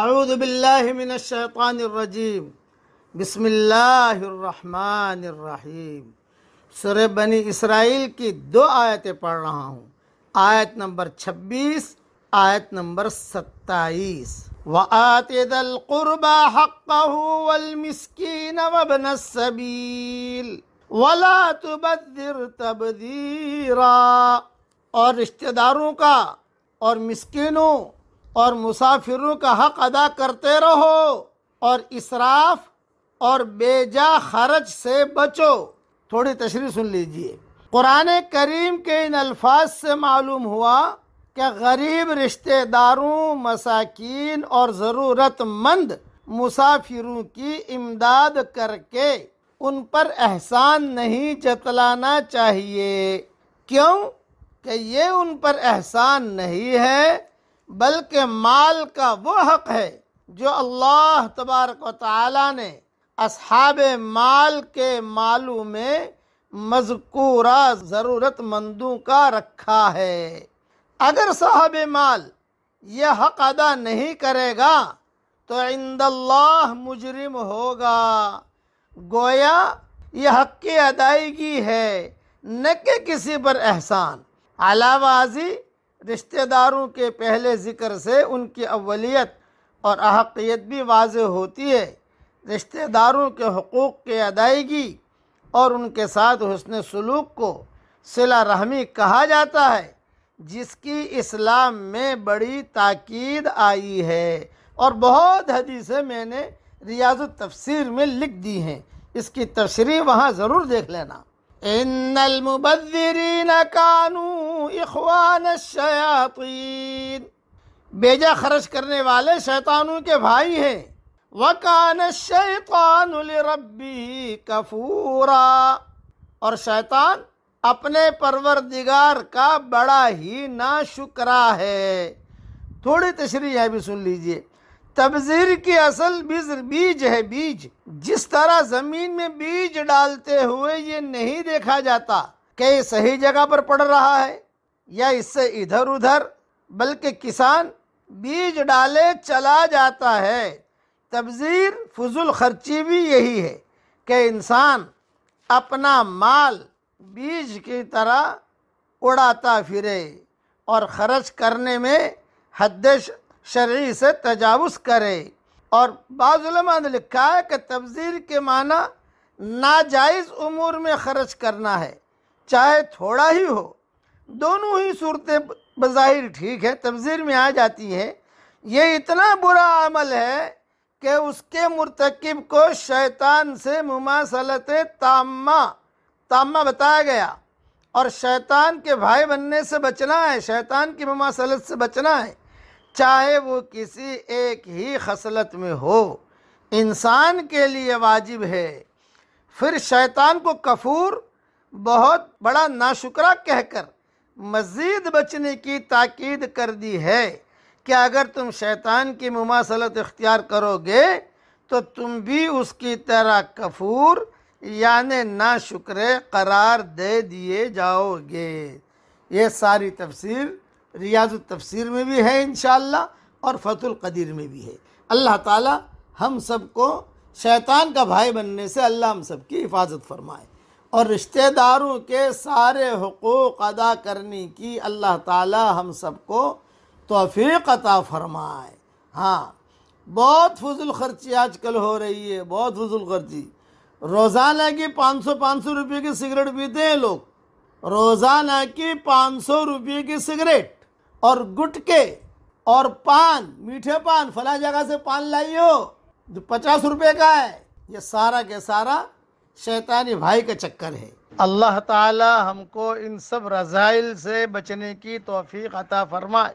आऊदबिल्लाशैतानरजीम बसमीम सुर बनी इसराइल की दो आयतें पढ़ रहा हूँ आयत नंबर 26 आयत नंबर 27 वातदलकुरबा हक़लमस्किन वबन सबील वला तबदर तबदीरा और रिश्तेदारों का और मिसकिनों और मुसाफिरों का हक अदा करते रहो और इसराफ और बेजा खर्च से बचो थोड़ी तशरी सुन लीजिए कुरान करीम के इन अल्फाज से मालूम हुआ कि गरीब रिश्तेदारों मसाकिन और ज़रूरतमंद मुसाफिरों की इमदाद करके उन पर एहसान नहीं जतलाना चाहिए क्यों कि ये उन पर एहसान नहीं है बल्कि माल का वो हक है जो अल्लाह तबारक ने असहाब माल के मालू में मजकूरा ज़रूरतमंदों का रखा है अगर साहब माल यह हक अदा नहीं करेगा तो इंद मुजरिम होगा गोया यह हक की अदायगी है न कि किसी पर एहसान अलावाजी रिश्तेदारों के पहले ज़िक्र से उनकी अवलियत और अहकियत भी वाज होती है रिश्तेदारों के हकूक़ के अदायगी और उनके साथ हसन सलूक को सिला रहमी कहा जाता है जिसकी इस्लाम में बड़ी ताकीद आई है और बहुत हदीसें मैंने रियाज तफसर में लिख दी हैं इसकी तशरी वहाँ ज़रूर देख लेना इन कानू इखवान शयातीन बेजा खर्च करने वाले शैतानों के भाई हैं वकान शैतान रब्बी कफूरा और शैतान अपने परवरदिगार का बड़ा ही ना शुक्रा है थोड़ी तशरी यहाँ भी सुन लीजिए तबजीर की असल बीज बीज है बीज जिस तरह ज़मीन में बीज डालते हुए ये नहीं देखा जाता कि सही जगह पर पड़ रहा है या इससे इधर उधर बल्कि किसान बीज डाले चला जाता है तबजीर फजूल खर्ची भी यही है कि इंसान अपना माल बीज की तरह उड़ाता फिरे और ख़र्च करने में हद शर्य से तजावज़ करे और बाज़ुलमा ने लिखा है कि तबजीर के माना नाजायज़ उमूर में ख़र्च करना है चाहे थोड़ा ही हो दोनों ही सूरतें बज़ाहिर ठीक है तबजीर में आ जाती है ये इतना बुरा अमल है कि उसके मरतकब को शैतान से मुमासलत तामा तामा बताया गया और शैतान के भाई बनने से बचना है शैतान की ममासलत से बचना है चाहे वो किसी एक ही खसलत में हो इंसान के लिए वाजिब है फिर शैतान को कफूर बहुत बड़ा नाशुकरा कहकर मज़ीद बचने की ताकीद कर दी है कि अगर तुम शैतान की मुमासलत इख्तियार करोगे तो तुम भी उसकी तरह कफूर यानि ना शुक्र करार दे दिए जाओगे ये सारी तफसीर रियाज तफसीर में भी है इन और फतुल कदीर में भी है अल्लाह ताला हम को शैतान का भाई बनने से अल्लाह हम की हिफाजत फरमाए और रिश्तेदारों के सारे हकूक़ अदा करने की अल्लाह ताला हम सबको तोफ़ी अता फरमाए हाँ बहुत फजूल खर्ची आजकल हो रही है बहुत फजूल खर्ची रोज़ाना की पाँच सौ पाँच सौ रुपये की सिगरेट पीते हैं लोग रोज़ाना की पाँच सौ रुपये की सिगरेट और गुटके और पान मीठे पान फला जगह से पान हो जो पचास रुपये का है ये सारा के सारा शैतानी भाई का चक्कर है अल्लाह ताला हमको इन सब रज़ाइल से बचने की तोफ़ी अता फरमाए